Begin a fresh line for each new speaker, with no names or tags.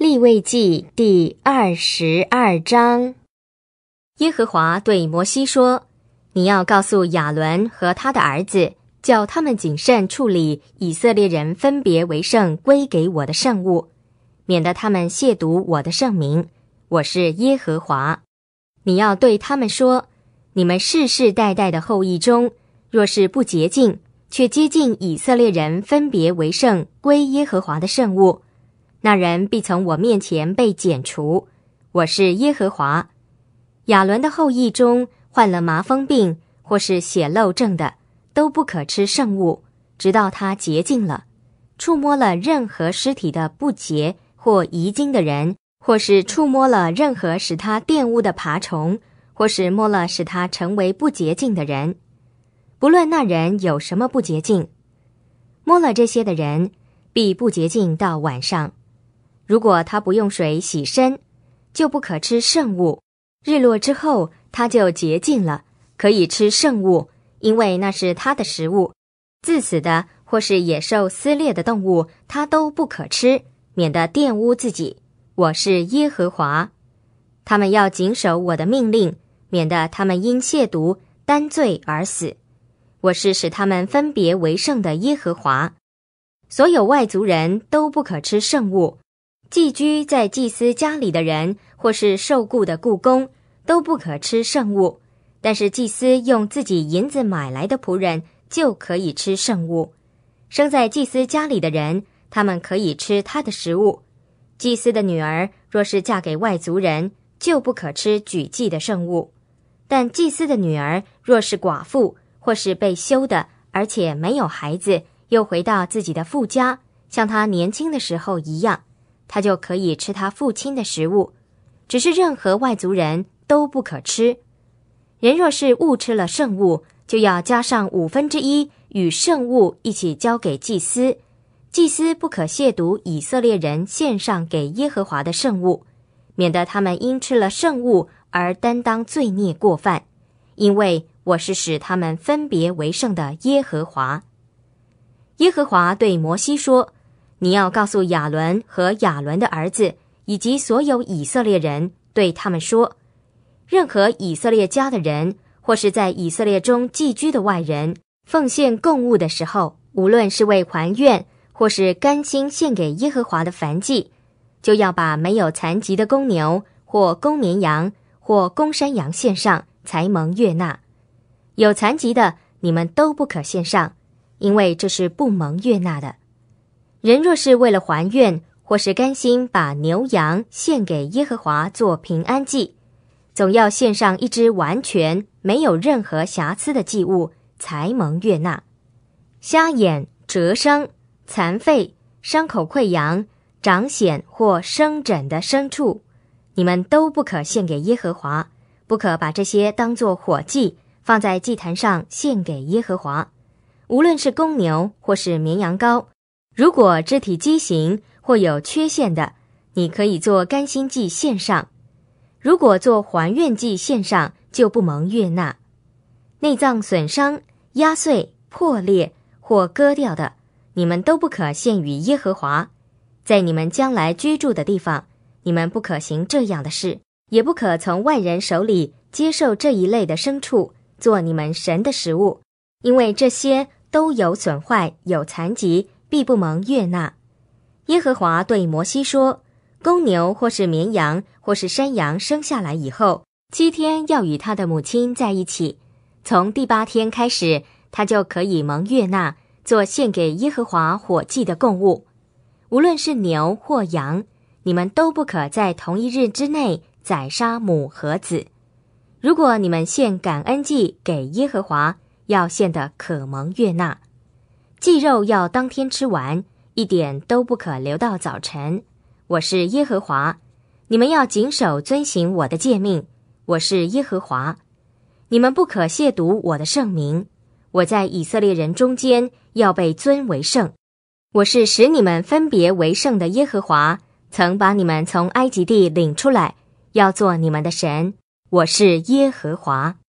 立位记第二十二章，耶和华对摩西说：“你要告诉亚伦和他的儿子，叫他们谨慎处理以色列人分别为圣归给我的圣物，免得他们亵渎我的圣名。我是耶和华。你要对他们说：你们世世代代的后裔中，若是不洁净，却接近以色列人分别为圣归耶和华的圣物。”那人必从我面前被剪除。我是耶和华。亚伦的后裔中患了麻风病或是血漏症的，都不可吃圣物，直到他洁净了。触摸了任何尸体的不洁或遗精的人，或是触摸了任何使他玷污的爬虫，或是摸了使他成为不洁净的人，不论那人有什么不洁净，摸了这些的人必不洁净到晚上。如果他不用水洗身，就不可吃圣物。日落之后，他就洁净了，可以吃圣物，因为那是他的食物。自死的或是野兽撕裂的动物，他都不可吃，免得玷污自己。我是耶和华，他们要谨守我的命令，免得他们因亵渎担罪而死。我是使他们分别为圣的耶和华。所有外族人都不可吃圣物。寄居在祭司家里的人，或是受雇的雇工，都不可吃圣物；但是祭司用自己银子买来的仆人就可以吃圣物。生在祭司家里的人，他们可以吃他的食物。祭司的女儿若是嫁给外族人，就不可吃举祭的圣物；但祭司的女儿若是寡妇，或是被休的，而且没有孩子，又回到自己的父家，像她年轻的时候一样。他就可以吃他父亲的食物，只是任何外族人都不可吃。人若是误吃了圣物，就要加上五分之一与圣物一起交给祭司。祭司不可亵渎以色列人献上给耶和华的圣物，免得他们因吃了圣物而担当罪孽过犯。因为我是使他们分别为圣的耶和华。耶和华对摩西说。你要告诉亚伦和亚伦的儿子，以及所有以色列人，对他们说：，任何以色列家的人，或是在以色列中寄居的外人，奉献供物的时候，无论是为还愿，或是甘心献给耶和华的燔祭，就要把没有残疾的公牛、或公绵羊、或公山羊献上，才蒙悦纳；有残疾的，你们都不可献上，因为这是不蒙悦纳的。人若是为了还愿，或是甘心把牛羊献给耶和华做平安祭，总要献上一只完全没有任何瑕疵的祭物，才蒙悦纳。瞎眼、折伤、残废、伤口溃疡、长癣或生疹的牲畜，你们都不可献给耶和华，不可把这些当做火祭放在祭坛上献给耶和华。无论是公牛或是绵羊羔。如果肢体畸形或有缺陷的，你可以做干心祭献上；如果做还愿祭献上，就不蒙悦纳。内脏损伤、压碎、破裂或割掉的，你们都不可献与耶和华。在你们将来居住的地方，你们不可行这样的事，也不可从外人手里接受这一类的牲畜做你们神的食物，因为这些都有损坏，有残疾。必不蒙悦纳。耶和华对摩西说：“公牛或是绵羊或是山羊生下来以后，七天要与他的母亲在一起。从第八天开始，他就可以蒙悦纳，做献给耶和华火祭的供物。无论是牛或羊，你们都不可在同一日之内宰杀母和子。如果你们献感恩祭给耶和华，要献的可蒙悦纳。”祭肉要当天吃完，一点都不可留到早晨。我是耶和华，你们要谨守遵行我的诫命。我是耶和华，你们不可亵渎我的圣名。我在以色列人中间要被尊为圣。我是使你们分别为圣的耶和华，曾把你们从埃及地领出来，要做你们的神。我是耶和华。